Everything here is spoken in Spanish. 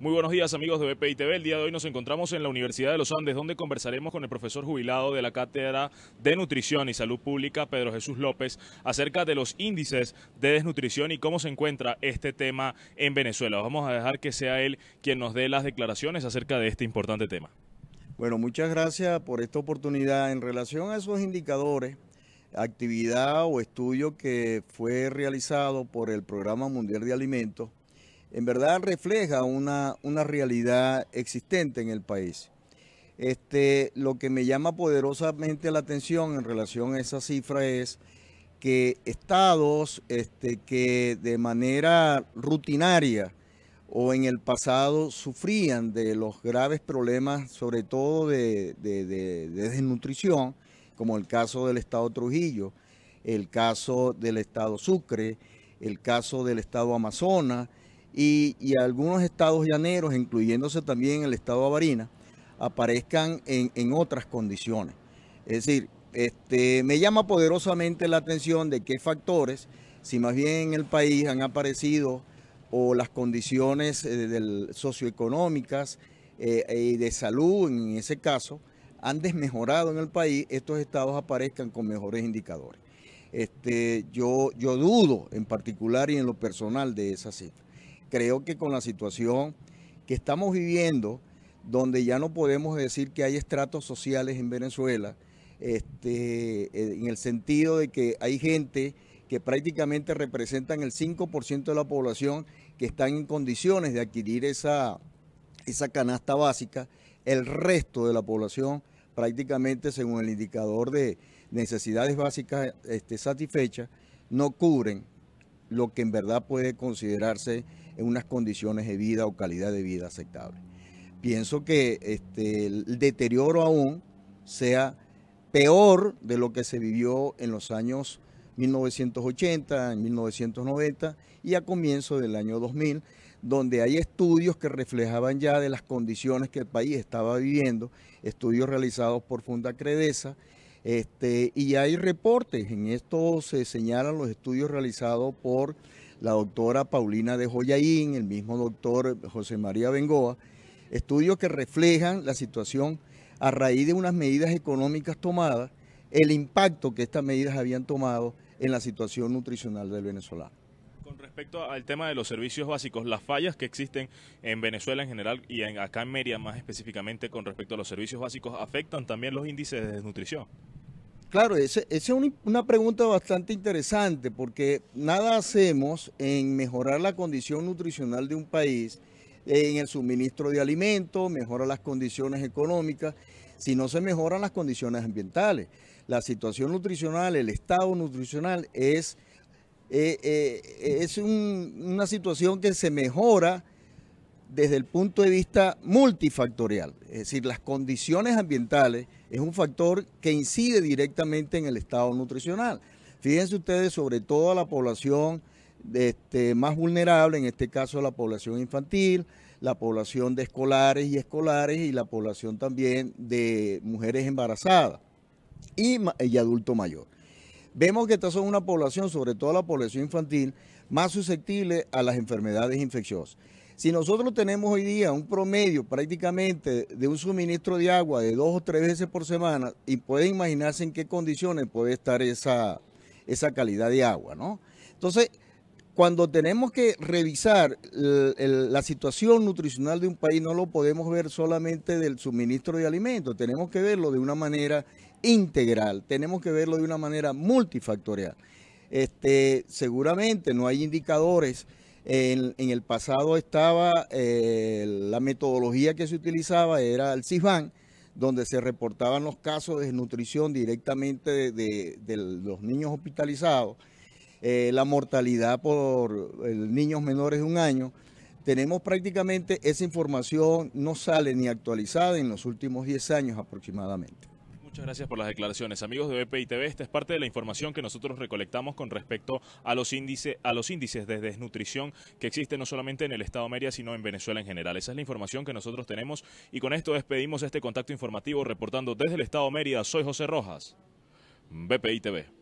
Muy buenos días amigos de BPI TV. El día de hoy nos encontramos en la Universidad de los Andes donde conversaremos con el profesor jubilado de la Cátedra de Nutrición y Salud Pública, Pedro Jesús López, acerca de los índices de desnutrición y cómo se encuentra este tema en Venezuela. Vamos a dejar que sea él quien nos dé las declaraciones acerca de este importante tema. Bueno, muchas gracias por esta oportunidad. En relación a esos indicadores, actividad o estudio que fue realizado por el Programa Mundial de Alimentos, en verdad refleja una, una realidad existente en el país. Este, lo que me llama poderosamente la atención en relación a esa cifra es que estados este, que de manera rutinaria o en el pasado sufrían de los graves problemas, sobre todo de, de desnutrición, como el caso del estado Trujillo, el caso del estado Sucre, el caso del estado Amazonas, y, algunos estados llaneros, incluyéndose también el estado de Barina, aparezcan en, otras condiciones. Es decir, este, me llama poderosamente la atención de qué factores, si más bien en el país han aparecido o las condiciones eh, socioeconómicas eh, y de salud, en ese caso, han desmejorado en el país, estos estados aparezcan con mejores indicadores. Este, yo, dudo en particular y en lo personal de esa cita creo que con la situación que estamos viviendo, donde ya no podemos decir que hay estratos sociales en Venezuela, este, eh, en el sentido de que hay gente que prácticamente representan el 5% de la población que están en condiciones de adquirir esa, esa canasta básica, el resto de la población prácticamente según el indicador de necesidades básicas este, satisfechas, no cubren lo que en verdad puede considerarse en unas condiciones de vida o calidad de vida aceptable. Pienso que este, el deterioro aún sea peor de lo que se vivió en los años 1980, en 1990 y a comienzo del año 2000, donde hay estudios que reflejaban ya de las condiciones que el país estaba viviendo, estudios realizados por Funda Credesa este, y hay reportes, en esto se señalan los estudios realizados por la doctora Paulina de Joyaín, el mismo doctor José María Bengoa, estudios que reflejan la situación a raíz de unas medidas económicas tomadas, el impacto que estas medidas habían tomado en la situación nutricional del venezolano. Con respecto al tema de los servicios básicos, las fallas que existen en Venezuela en general y acá en Mérida más específicamente con respecto a los servicios básicos, ¿afectan también los índices de desnutrición? Claro, esa es una pregunta bastante interesante porque nada hacemos en mejorar la condición nutricional de un país, en el suministro de alimentos, mejora las condiciones económicas, si no se mejoran las condiciones ambientales. La situación nutricional, el estado nutricional es eh, eh, es una situación que se mejora desde el punto de vista multifactorial, es decir, las condiciones ambientales es un factor que incide directamente en el estado nutricional. Fíjense ustedes sobre todo a la población este, más vulnerable, en este caso la población infantil, la población de escolares y escolares y la población también de mujeres embarazadas y, y adulto mayor. Vemos que estas son una población, sobre todo la población infantil, más susceptible a las enfermedades infecciosas. Si nosotros tenemos hoy día un promedio prácticamente de un suministro de agua de dos o tres veces por semana, y pueden imaginarse en qué condiciones puede estar esa, esa calidad de agua, ¿no? Entonces, cuando tenemos que revisar la situación nutricional de un país, no lo podemos ver solamente del suministro de alimentos, tenemos que verlo de una manera integral, tenemos que verlo de una manera multifactorial. Este, seguramente no hay indicadores. En, el pasado estaba eh, la metodología que se utilizaba, era el CISBAN, donde se reportaban los casos de desnutrición directamente de los niños hospitalizados eh, la mortalidad por niños menores de un año. Tenemos prácticamente esa información, no sale ni actualizada en los últimos 10 años aproximadamente. Muchas gracias por las declaraciones. Amigos de BPI TV, esta es parte de la información que nosotros recolectamos con respecto a los, índices, a los índices de desnutrición que existen no solamente en el Estado Mérida, sino en Venezuela en general. Esa es la información que nosotros tenemos y con esto despedimos este contacto informativo reportando desde el Estado Mérida. Soy José Rojas, BPI TV.